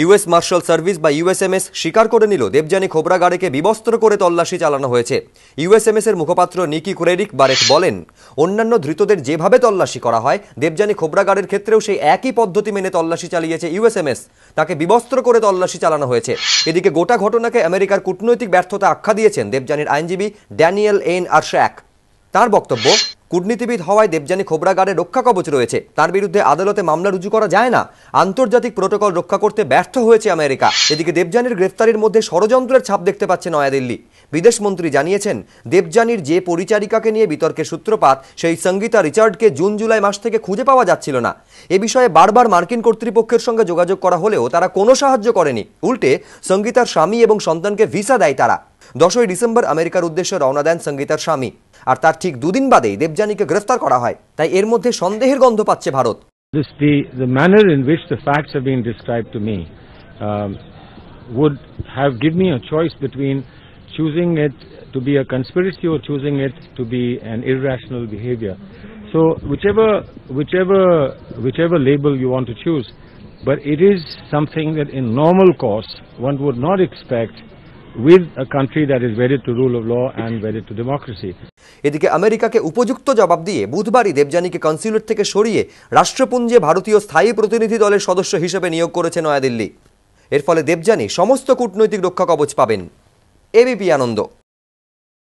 US martial service বা ইউএসএমএস স্বীকার করে নিল দেবযানী খোবরাগাড়েকে বিবস্ত্র করে তল্লাশি চালানো হয়েছে ইউএসএমএস এর মুখপাত্র নিকি কুরেরিক বারেক বলেন অন্যান্য ধৃতদের যেভাবে তল্লাশি করা হয় দেবযানী খোবরাগাড়ের ক্ষেত্রেও সেই একই পদ্ধতি মেনে তল্লাশি চালিয়েছে ইউএসএমএস তাকে বিবস্ত্র করে তল্লাশি চালানো হয়েছে এদিকে গোটা ঘটনাকে আমেরিকার কূটনৈতিক ব্যর্থতা আখ্যা দিয়েছেন দেবযানীর আইনজীবী ড্যানিয়েল এন শ্যাক তার বক্তব্য কূটনীতিবিদ হওয়ায় দেবযানী খোবরাগারে রক্ষা কবচ রয়েছে তার বিরুদ্ধে আদালতে মামলা রুজু করা যায় না আন্তর্জাতিক প্রোটোকল রক্ষা করতে ব্যর্থ হয়েছে আমেরিকা এদিকে দেবযানীর গ্রেফতারির মধ্যে ষড়যন্ত্রের ছাপ দেখতে পাচ্ছে নয়াদিল্লি বিদেশমন্ত্রী জানিয়েছেন দেবযানীর যে পরিচারিকাকে নিয়ে বিতর্কের সূত্রপাত সেই সঙ্গীতা রিচার্ডকে জুন জুলাই মাস থেকে খুঁজে পাওয়া যাচ্ছিল না এ বিষয়ে বারবার মার্কিন কর্তৃপক্ষের সঙ্গে যোগাযোগ করা হলেও তারা কোনো সাহায্য করেনি উল্টে সঙ্গীতার স্বামী এবং সন্তানকে ভিসা দেয় তারা দশই ডিসেম্বর আমেরিকার উদ্দেশ্যে রওনা দেন সঙ্গীতার স্বামী আর তার ঠিক দুদিন বাদেই দেবযানীকে গ্রেফতার করা হয় তাই এর মধ্যে সন্দেহের গন্ধ পাচ্ছে Bharat facts have been described to me would have given a choice between choosing it to be a conspiracy or choosing it to be an irrational behavior. So whichever, whichever, whichever label you want to choose, but it is something that in normal course one would not expect with a country that is wedded to rule of law and wedded to democracy. এদিকে আমেরিকাকে উপযুক্ত জবাব দিয়ে বুধবারই দেবযানীকে কনসিউলেট থেকে সরিয়ে রাষ্ট্রপুঞ্জে ভারতীয় স্থায়ী প্রতিনিধি দলের সদস্য হিসেবে নিয়োগ করেছে নয়াদিল্লি এর ফলে দেবযানী সমস্ত কূটনৈতিক রক্ষা কবচ পাবেন এবিপি আনন্দ